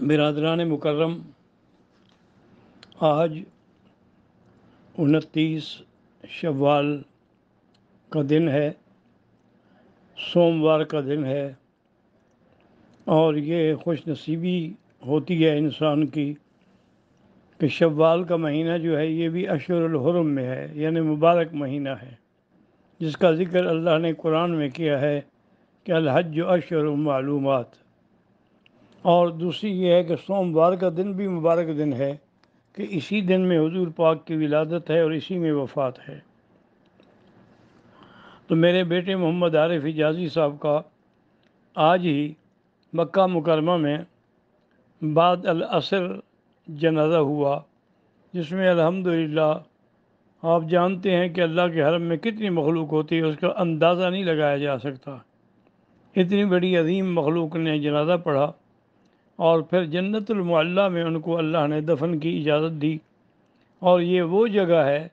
बिरादरान मुकर्रम आज उनतीस शवाल का दिन है सोमवार का दिन है और ये खुश नसीबी होती है इंसान की कि शवाल का महीना जो है ये भी अशरम में है यानी मुबारक महीना है जिसका ज़िक्र अल्लाह ने कुरान में किया है कि अलहज अशर मालूमात और दूसरी ये है कि सोमवार का दिन भी मुबारक दिन है कि इसी दिन में हजूर पाक की विलादत है और इसी में वफ़ात है तो मेरे बेटे मोहम्मद आरिफ इजाजी साहब का आज ही मक्का मुकरमा में बाद असर जनाजा हुआ जिसमें अल्हम्दुलिल्लाह आप जानते हैं कि अल्लाह के हरम में कितनी मखलूक होती है उसका अंदाज़ा नहीं लगाया जा सकता इतनी बड़ी अजीम मखलूक ने जनाजा पढ़ा और फिर जन्नतमल्ला में उनको अल्लाह ने दफन की इजाज़त दी और ये वो जगह है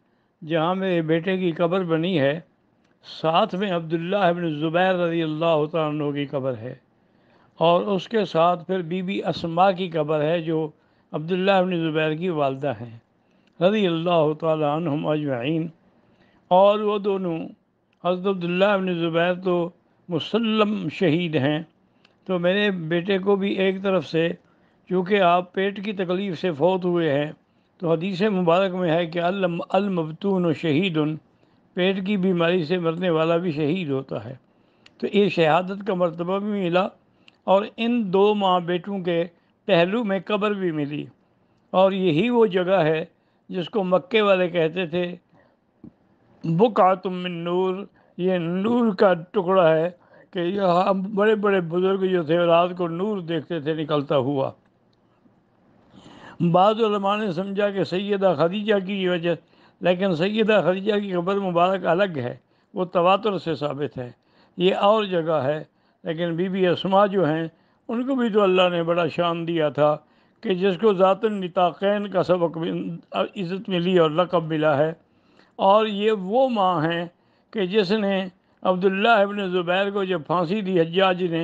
जहाँ मेरे बेटे की कब्र बनी है साथ में अब्दुल्ला इबन ज़ुबैर रजी अल्लाह तु की कब्र है और उसके साथ फिर बीबी असमा की कब्र है जो अब्दुल्ला इबन ज़ुबैर की वालदा हैं रजी अल्लाह तुम अजमाइन और वो दोनों हज़रत अब्दुल्ला इबन ज़ुबैर तो मुसलम शहीद हैं तो मैंने बेटे को भी एक तरफ से क्योंकि आप पेट की तकलीफ़ से फौत हुए हैं तो हदीस मुबारक में है कि अलमबतून शहीद पेट की बीमारी से मरने वाला भी शहीद होता है तो ये शहादत का मरतबा भी मिला और इन दो माँ बेटों के पहलू में कब्र भी मिली और यही वो जगह है जिसको मक्के वाले कहते थे बुक आतुम नूर ये नूर का टुकड़ा है कि हम बड़े बड़े बुजुर्ग जो थे रात को नूर देखते थे निकलता हुआ बाद ने समझा कि सैदा खदीजा की वजह लेकिन सैदा खदीजा की खबर मुबारक अलग है वो तवातर से साबित है ये और जगह है लेकिन बीबी असमा जो हैं उनको भी तो अल्लाह ने बड़ा शान दिया था कि जिसको ज़ातनताक़ैन का सबक इज़्ज़त मिली और लकब मिला है और ये वो माँ हैं कि जिसने अब्दुल्ला इबन ज़ुबैर को जब फांसी दी हज्जाज ने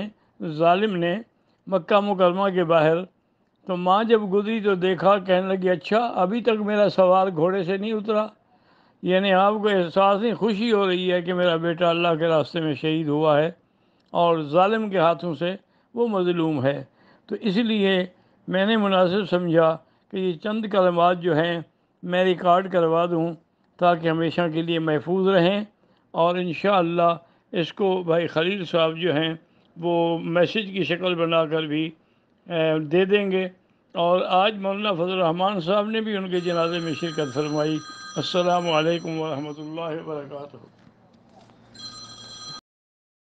जालिम ने मक्का मुकरमा के बाहर तो माँ जब गुजरी तो देखा कहने लगी अच्छा अभी तक मेरा सवार घोड़े से नहीं उतरा यानी आपको एहसास नहीं खुशी हो रही है कि मेरा बेटा अल्लाह के रास्ते में शहीद हुआ है और ालिम के हाथों से वो मजलूम है तो इसलिए मैंने मुनासिब समझा कि ये चंद कलमात जो हैं मैं रिकॉर्ड करवा दूँ ताकि हमेशा के लिए महफूज रहें और इन इसको भाई खलील साहब जो हैं वो मैसेज की शक्ल बनाकर भी दे देंगे और आज मौलाना फजल रहमान साहब ने भी उनके जनाजे में शिरकत फरमाई असल वरहमल वर्का